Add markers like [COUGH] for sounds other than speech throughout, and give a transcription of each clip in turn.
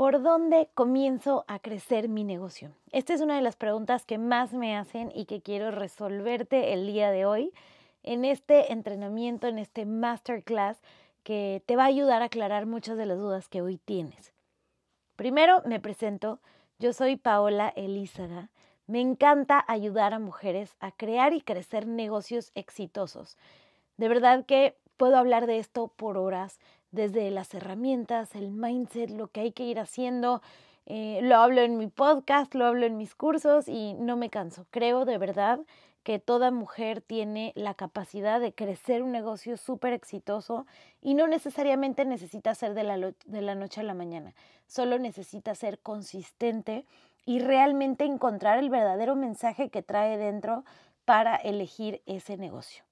¿Por dónde comienzo a crecer mi negocio? Esta es una de las preguntas que más me hacen y que quiero resolverte el día de hoy en este entrenamiento, en este masterclass que te va a ayudar a aclarar muchas de las dudas que hoy tienes. Primero me presento, yo soy Paola Elízaga. Me encanta ayudar a mujeres a crear y crecer negocios exitosos. De verdad que puedo hablar de esto por horas desde las herramientas, el mindset, lo que hay que ir haciendo. Eh, lo hablo en mi podcast, lo hablo en mis cursos y no me canso. Creo de verdad que toda mujer tiene la capacidad de crecer un negocio súper exitoso y no necesariamente necesita ser de de la noche a la mañana, solo necesita ser consistente y realmente encontrar el verdadero mensaje que trae dentro para elegir ese negocio.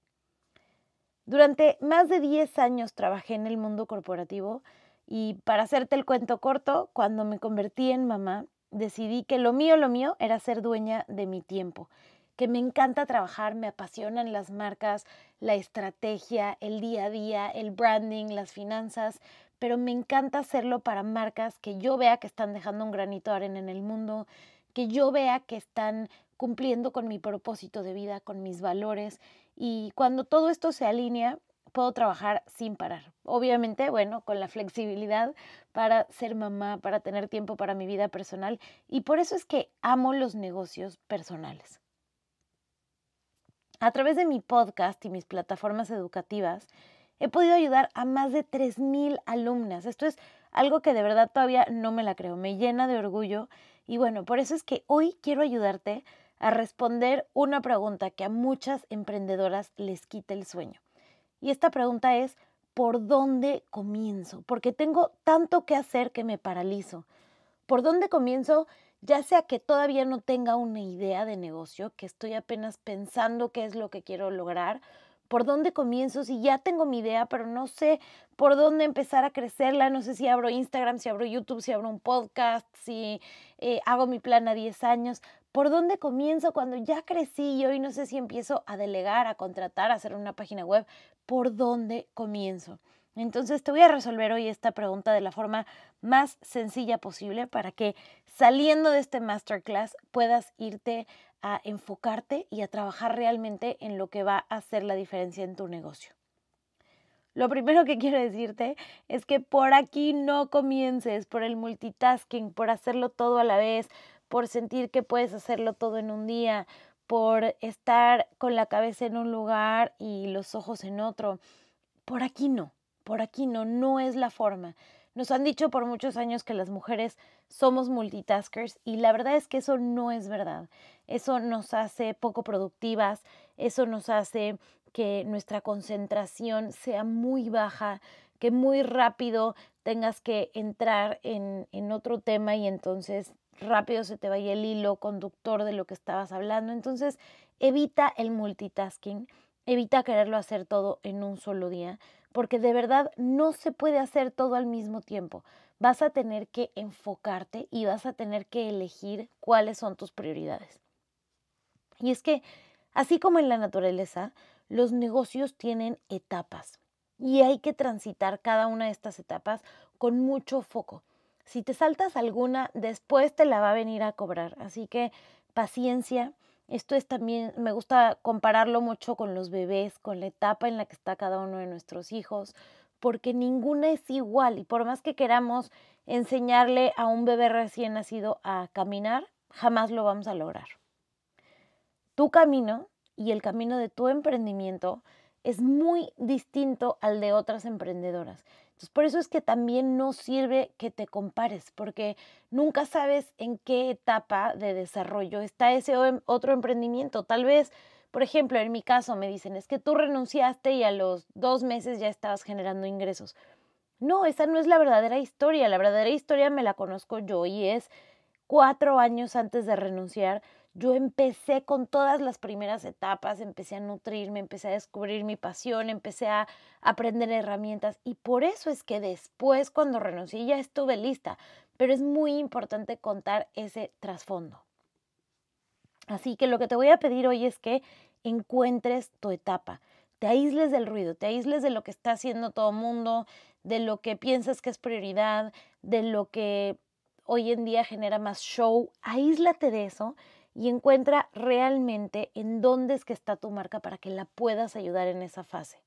Durante más de 10 años trabajé en el mundo corporativo y para hacerte el cuento corto, cuando me convertí en mamá, decidí que lo mío, lo mío era ser dueña de mi tiempo, que me encanta trabajar, me apasionan las marcas, la estrategia, el día a día, el branding, las finanzas, pero me encanta hacerlo para marcas que yo vea que están dejando un granito de arena en el mundo, que yo vea que están cumpliendo con mi propósito de vida, con mis valores y cuando todo esto se alinea, puedo trabajar sin parar. Obviamente, bueno, con la flexibilidad para ser mamá, para tener tiempo para mi vida personal. Y por eso es que amo los negocios personales. A través de mi podcast y mis plataformas educativas, he podido ayudar a más de 3.000 alumnas. Esto es algo que de verdad todavía no me la creo, me llena de orgullo. Y bueno, por eso es que hoy quiero ayudarte a responder una pregunta que a muchas emprendedoras les quita el sueño. Y esta pregunta es, ¿por dónde comienzo? Porque tengo tanto que hacer que me paralizo. ¿Por dónde comienzo? Ya sea que todavía no tenga una idea de negocio, que estoy apenas pensando qué es lo que quiero lograr, por dónde comienzo, si ya tengo mi idea, pero no sé por dónde empezar a crecerla, no sé si abro Instagram, si abro YouTube, si abro un podcast, si eh, hago mi plan a 10 años, por dónde comienzo cuando ya crecí y hoy no sé si empiezo a delegar, a contratar, a hacer una página web, por dónde comienzo. Entonces te voy a resolver hoy esta pregunta de la forma más sencilla posible para que saliendo de este masterclass puedas irte a enfocarte y a trabajar realmente en lo que va a hacer la diferencia en tu negocio. Lo primero que quiero decirte es que por aquí no comiences, por el multitasking, por hacerlo todo a la vez, por sentir que puedes hacerlo todo en un día, por estar con la cabeza en un lugar y los ojos en otro. Por aquí no, por aquí no, no es la forma. Nos han dicho por muchos años que las mujeres somos multitaskers y la verdad es que eso no es verdad. Eso nos hace poco productivas, eso nos hace que nuestra concentración sea muy baja, que muy rápido tengas que entrar en, en otro tema y entonces rápido se te vaya el hilo conductor de lo que estabas hablando. Entonces, evita el multitasking, evita quererlo hacer todo en un solo día porque de verdad no se puede hacer todo al mismo tiempo. Vas a tener que enfocarte y vas a tener que elegir cuáles son tus prioridades. Y es que, así como en la naturaleza, los negocios tienen etapas y hay que transitar cada una de estas etapas con mucho foco. Si te saltas alguna, después te la va a venir a cobrar. Así que paciencia, esto es también, me gusta compararlo mucho con los bebés, con la etapa en la que está cada uno de nuestros hijos, porque ninguna es igual y por más que queramos enseñarle a un bebé recién nacido a caminar, jamás lo vamos a lograr. Tu camino y el camino de tu emprendimiento es muy distinto al de otras emprendedoras por eso es que también no sirve que te compares, porque nunca sabes en qué etapa de desarrollo está ese em, otro emprendimiento. Tal vez, por ejemplo, en mi caso me dicen, es que tú renunciaste y a los dos meses ya estabas generando ingresos. No, esa no es la verdadera historia. La verdadera historia me la conozco yo y es cuatro años antes de renunciar yo empecé con todas las primeras etapas, empecé a nutrirme, empecé a descubrir mi pasión, empecé a aprender herramientas y por eso es que después cuando renuncié ya estuve lista, pero es muy importante contar ese trasfondo. Así que lo que te voy a pedir hoy es que encuentres tu etapa, te aísles del ruido, te aísles de lo que está haciendo todo el mundo, de lo que piensas que es prioridad, de lo que hoy en día genera más show, aíslate de eso y encuentra realmente en dónde es que está tu marca para que la puedas ayudar en esa fase.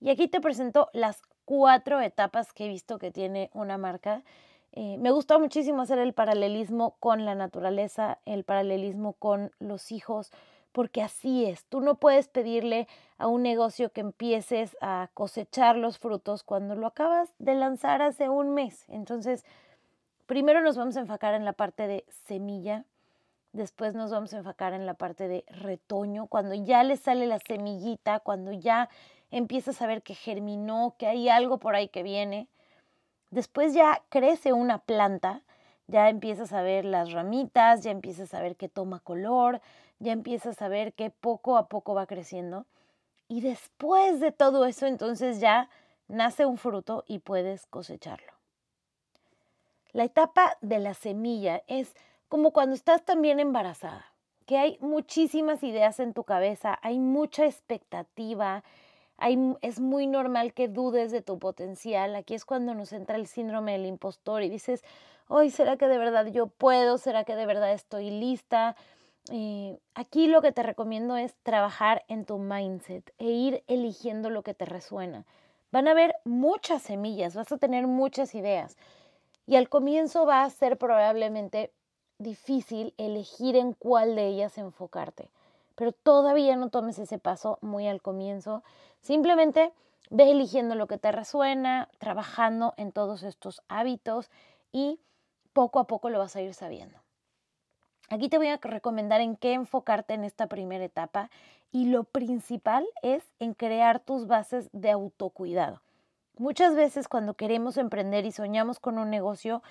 Y aquí te presento las cuatro etapas que he visto que tiene una marca. Eh, me gustó muchísimo hacer el paralelismo con la naturaleza, el paralelismo con los hijos, porque así es. Tú no puedes pedirle a un negocio que empieces a cosechar los frutos cuando lo acabas de lanzar hace un mes. Entonces, primero nos vamos a enfocar en la parte de semilla, Después nos vamos a enfocar en la parte de retoño, cuando ya le sale la semillita, cuando ya empiezas a ver que germinó, que hay algo por ahí que viene. Después ya crece una planta, ya empiezas a ver las ramitas, ya empiezas a ver que toma color, ya empiezas a ver que poco a poco va creciendo. Y después de todo eso, entonces ya nace un fruto y puedes cosecharlo. La etapa de la semilla es como cuando estás también embarazada, que hay muchísimas ideas en tu cabeza, hay mucha expectativa, hay, es muy normal que dudes de tu potencial. Aquí es cuando nos entra el síndrome del impostor y dices, hoy ¿será que de verdad yo puedo? ¿Será que de verdad estoy lista? aquí lo que te recomiendo es trabajar en tu mindset e ir eligiendo lo que te resuena. Van a haber muchas semillas, vas a tener muchas ideas y al comienzo va a ser probablemente difícil elegir en cuál de ellas enfocarte. Pero todavía no tomes ese paso muy al comienzo. Simplemente ves eligiendo lo que te resuena, trabajando en todos estos hábitos y poco a poco lo vas a ir sabiendo. Aquí te voy a recomendar en qué enfocarte en esta primera etapa y lo principal es en crear tus bases de autocuidado. Muchas veces cuando queremos emprender y soñamos con un negocio,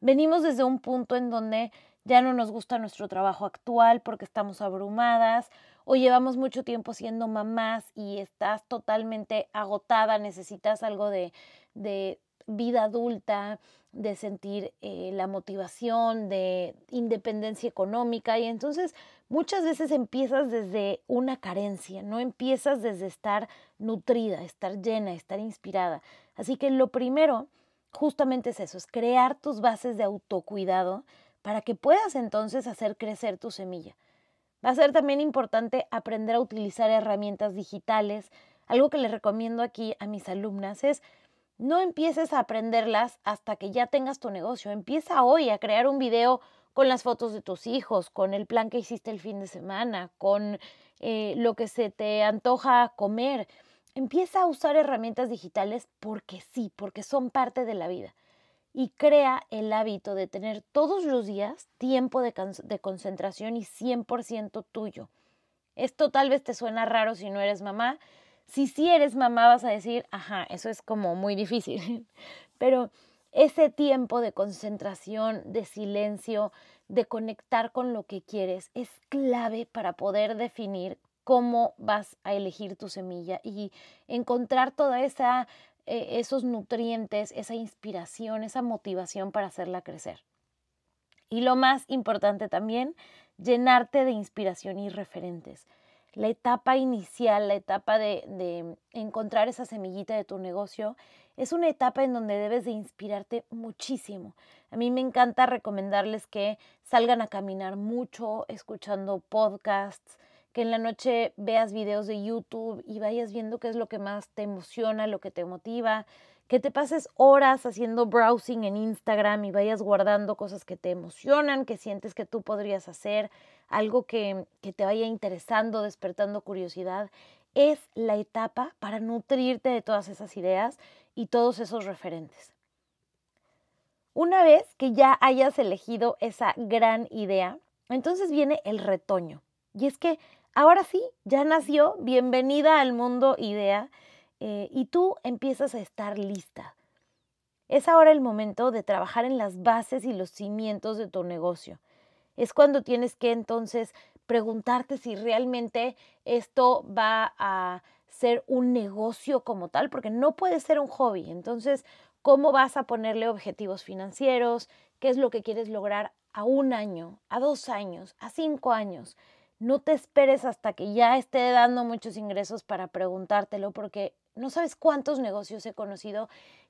Venimos desde un punto en donde ya no nos gusta nuestro trabajo actual porque estamos abrumadas o llevamos mucho tiempo siendo mamás y estás totalmente agotada, necesitas algo de, vida adulta, de sentir eh, la motivación, de independencia económica y entonces muchas veces empiezas desde una carencia, no empiezas desde estar nutrida, estar llena, estar inspirada. Así que lo primero justamente es eso, es crear tus bases de autocuidado para que puedas entonces hacer crecer tu semilla. Va a ser también importante aprender a utilizar herramientas digitales. Algo que les recomiendo aquí a mis alumnas es no empieces a aprenderlas hasta que ya tengas tu negocio. Empieza hoy a crear un video con las fotos de tus hijos, con el plan que hiciste el fin de semana, con eh, lo que se te antoja comer. Empieza a usar herramientas digitales porque sí, porque son parte de la vida. Y crea el hábito de tener todos los días tiempo de, concentración y 100% tuyo. Esto tal vez te suena raro si no eres mamá. Si sí eres mamá vas a decir, ajá, eso es como muy difícil. [LAUGHS] Pero ese tiempo de concentración, de silencio, de conectar con lo que quieres, es clave para poder definir cómo vas a elegir tu semilla y encontrar toda esa eh, esos nutrientes, esa inspiración, esa motivación para hacerla crecer. Y lo más importante también, llenarte de inspiración y referentes. La etapa inicial, la etapa de, de, encontrar esa semillita de tu negocio, es una etapa en donde debes de inspirarte muchísimo. A mí me encanta recomendarles que salgan a caminar mucho, escuchando podcasts, que en la noche veas videos de YouTube y vayas viendo qué es lo que más te emociona, lo que te motiva, que te pases horas haciendo browsing en Instagram y vayas guardando cosas que te emocionan, que sientes que tú podrías hacer, algo que, te vaya interesando, despertando curiosidad. Es la etapa para nutrirte de todas esas ideas y todos esos referentes. Una vez que ya hayas elegido esa gran idea, entonces viene el retoño. Y es que ahora sí, ya nació, bienvenida al mundo idea eh, y tú empiezas a estar lista. Es ahora el momento de trabajar en las bases y los cimientos de tu negocio. Es cuando tienes que entonces preguntarte si realmente esto va a ser un negocio como tal, porque no puede ser un hobby. Entonces, ¿cómo vas a ponerle objetivos financieros? ¿Qué es lo que quieres lograr a un año, a dos años, a cinco años? no te esperes hasta que ya esté dando muchos ingresos para preguntártelo, porque no sabes cuántos negocios he conocido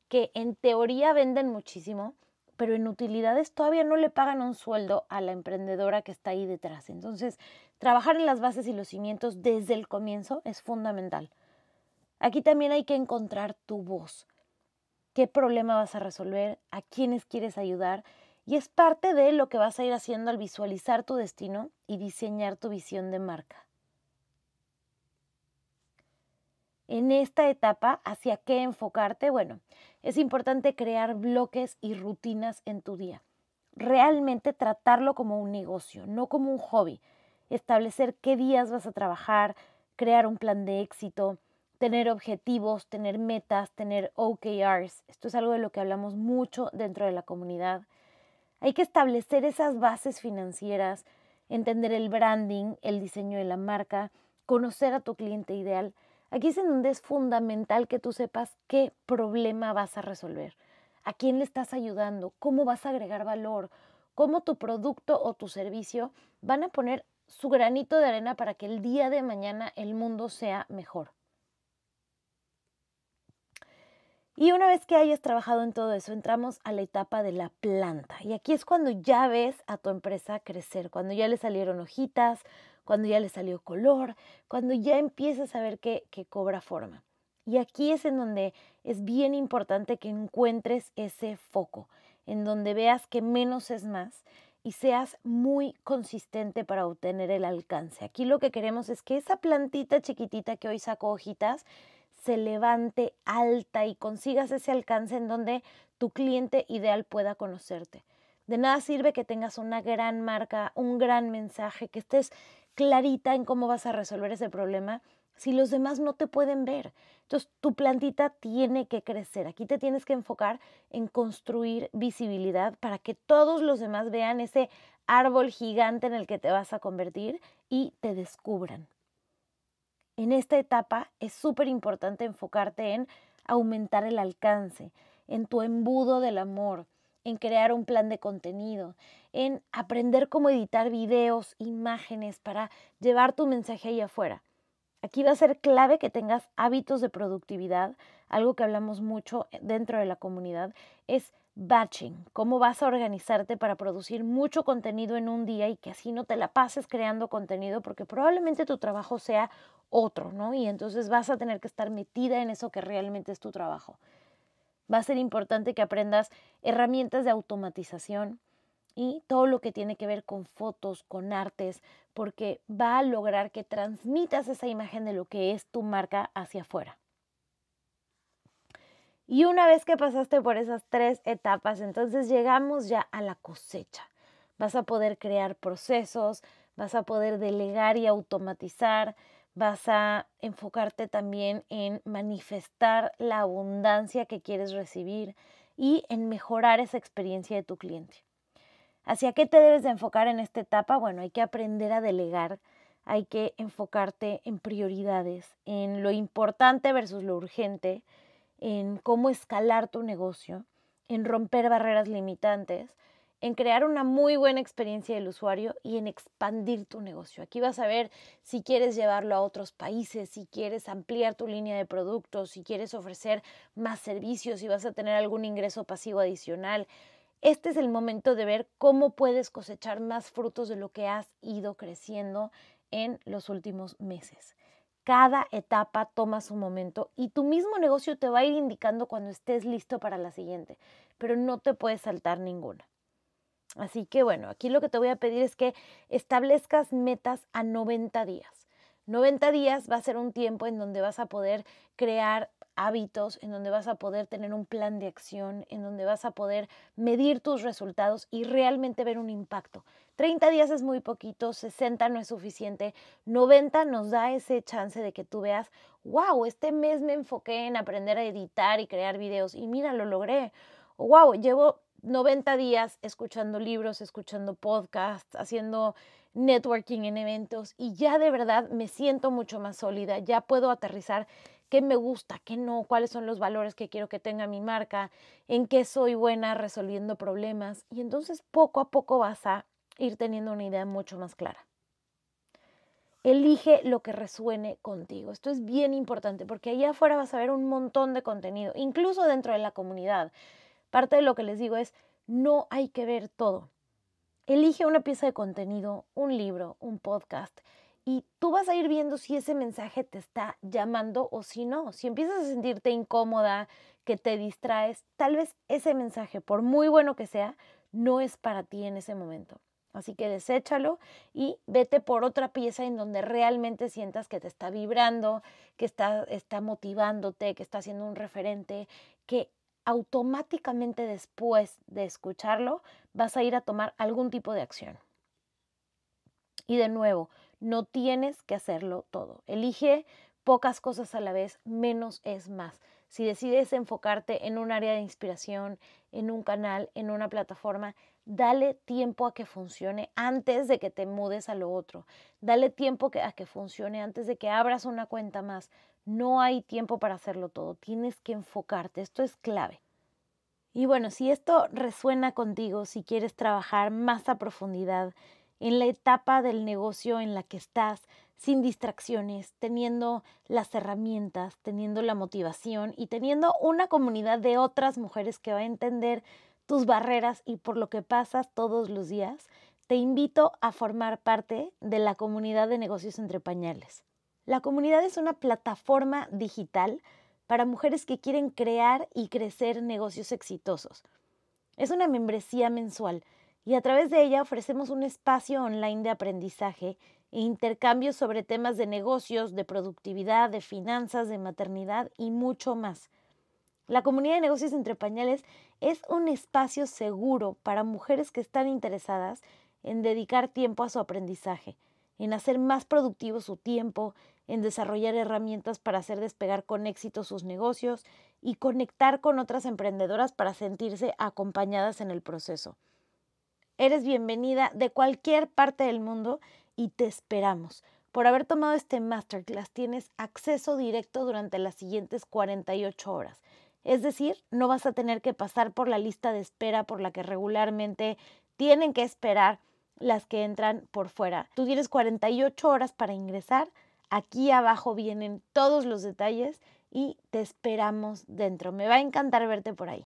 que en teoría venden muchísimo, pero en utilidades todavía no le pagan un sueldo a la emprendedora que está ahí detrás. Entonces, trabajar en las bases y los cimientos desde el comienzo es fundamental. Aquí también hay que encontrar tu voz. ¿Qué problema vas a resolver? ¿A quiénes quieres ayudar? Y es parte de lo que vas a ir haciendo al visualizar tu destino y diseñar tu visión de marca. En esta etapa, ¿hacia qué enfocarte? Bueno, es importante crear bloques y rutinas en tu día. Realmente tratarlo como un negocio, no como un hobby. Establecer qué días vas a trabajar, crear un plan de éxito, tener objetivos, tener metas, tener OKRs. Esto es algo de lo que hablamos mucho dentro de la comunidad. Hay que establecer esas bases financieras, entender el branding, el diseño de la marca, conocer a tu cliente ideal. Aquí es en donde es fundamental que tú sepas qué problema vas a resolver, a quién le estás ayudando, cómo vas a agregar valor, cómo tu producto o tu servicio van a poner su granito de arena para que el día de mañana el mundo sea mejor. Y una vez que hayas trabajado en todo eso, entramos a la etapa de la planta. Y aquí es cuando ya ves a tu empresa crecer, cuando ya le salieron hojitas, cuando ya le salió color, cuando ya empiezas a ver que, cobra forma. Y aquí es en donde es bien importante que encuentres ese foco, en donde veas que menos es más y seas muy consistente para obtener el alcance. Aquí lo que queremos es que esa plantita chiquitita que hoy sacó hojitas, se levante alta y consigas ese alcance en donde tu cliente ideal pueda conocerte. De nada sirve que tengas una gran marca, un gran mensaje, que estés clarita en cómo vas a resolver ese problema si los demás no te pueden ver. Entonces, tu plantita tiene que crecer. Aquí te tienes que enfocar en construir visibilidad para que todos los demás vean ese árbol gigante en el que te vas a convertir y te descubran en esta etapa es súper importante enfocarte en aumentar el alcance, en tu embudo del amor, en crear un plan de contenido, en aprender cómo editar videos, imágenes para llevar tu mensaje ahí afuera. Aquí va a ser clave que tengas hábitos de productividad, algo que hablamos mucho dentro de la comunidad, es batching, cómo vas a organizarte para producir mucho contenido en un día y que así no te la pases creando contenido porque probablemente tu trabajo sea otro, ¿no? Y entonces vas a tener que estar metida en eso que realmente es tu trabajo. Va a ser importante que aprendas herramientas de automatización y todo lo que tiene que ver con fotos, con artes, porque va a lograr que transmitas esa imagen de lo que es tu marca hacia afuera. Y una vez que pasaste por esas tres etapas, entonces llegamos ya a la cosecha. Vas a poder crear procesos, vas a poder delegar y automatizar, vas a enfocarte también en manifestar la abundancia que quieres recibir y en mejorar esa experiencia de tu cliente. ¿Hacia qué te debes de enfocar en esta etapa? Bueno, hay que aprender a delegar, hay que enfocarte en prioridades, en lo importante versus lo urgente, en cómo escalar tu negocio, en romper barreras limitantes en crear una muy buena experiencia del usuario y en expandir tu negocio. Aquí vas a ver si quieres llevarlo a otros países, si quieres ampliar tu línea de productos, si quieres ofrecer más servicios, si vas a tener algún ingreso pasivo adicional. Este es el momento de ver cómo puedes cosechar más frutos de lo que has ido creciendo en los últimos meses. Cada etapa toma su momento y tu mismo negocio te va a ir indicando cuando estés listo para la siguiente, pero no te puedes saltar ninguna. Así que bueno, aquí lo que te voy a pedir es que establezcas metas a 90 días. 90 días va a ser un tiempo en donde vas a poder crear hábitos, en donde vas a poder tener un plan de acción, en donde vas a poder medir tus resultados y realmente ver un impacto. 30 días es muy poquito, 60 no es suficiente, 90 nos da ese chance de que tú veas, wow, este mes me enfoqué en aprender a editar y crear videos y mira, lo logré. Wow, llevo 90 días escuchando libros, escuchando podcasts, haciendo networking en eventos y ya de verdad me siento mucho más sólida, ya puedo aterrizar qué me gusta, qué no, cuáles son los valores que quiero que tenga mi marca, en qué soy buena resolviendo problemas y entonces poco a poco vas a ir teniendo una idea mucho más clara. Elige lo que resuene contigo. Esto es bien importante porque allá afuera vas a ver un montón de contenido, incluso dentro de la comunidad. Parte de lo que les digo es, no hay que ver todo. Elige una pieza de contenido, un libro, un podcast y tú vas a ir viendo si ese mensaje te está llamando o si no. Si empiezas a sentirte incómoda, que te distraes, tal vez ese mensaje, por muy bueno que sea, no es para ti en ese momento. Así que deséchalo y vete por otra pieza en donde realmente sientas que te está vibrando, que está, está motivándote, que está siendo un referente, que automáticamente después de escucharlo vas a ir a tomar algún tipo de acción. Y de nuevo, no tienes que hacerlo todo. Elige pocas cosas a la vez, menos es más. Si decides enfocarte en un área de inspiración, en un canal, en una plataforma, dale tiempo a que funcione antes de que te mudes a lo otro. Dale tiempo a que funcione antes de que abras una cuenta más. No hay tiempo para hacerlo todo. Tienes que enfocarte. Esto es clave. Y bueno, si esto resuena contigo, si quieres trabajar más a profundidad en la etapa del negocio en la que estás, sin distracciones, teniendo las herramientas, teniendo la motivación y teniendo una comunidad de otras mujeres que va a entender tus barreras y por lo que pasas todos los días, te invito a formar parte de la comunidad de negocios entre pañales. La comunidad es una plataforma digital para mujeres que quieren crear y crecer negocios exitosos. Es una membresía mensual y a través de ella ofrecemos un espacio online de aprendizaje e intercambio sobre temas de negocios, de productividad, de finanzas, de maternidad y mucho más. La comunidad de negocios entre pañales es un espacio seguro para mujeres que están interesadas en dedicar tiempo a su aprendizaje, en hacer más productivo su tiempo, en desarrollar herramientas para hacer despegar con éxito sus negocios y conectar con otras emprendedoras para sentirse acompañadas en el proceso. Eres bienvenida de cualquier parte del mundo y te esperamos. Por haber tomado este masterclass tienes acceso directo durante las siguientes 48 horas. Es decir, no vas a tener que pasar por la lista de espera por la que regularmente tienen que esperar las que entran por fuera. Tú tienes 48 horas para ingresar. Aquí abajo vienen todos los detalles y te esperamos dentro. Me va a encantar verte por ahí.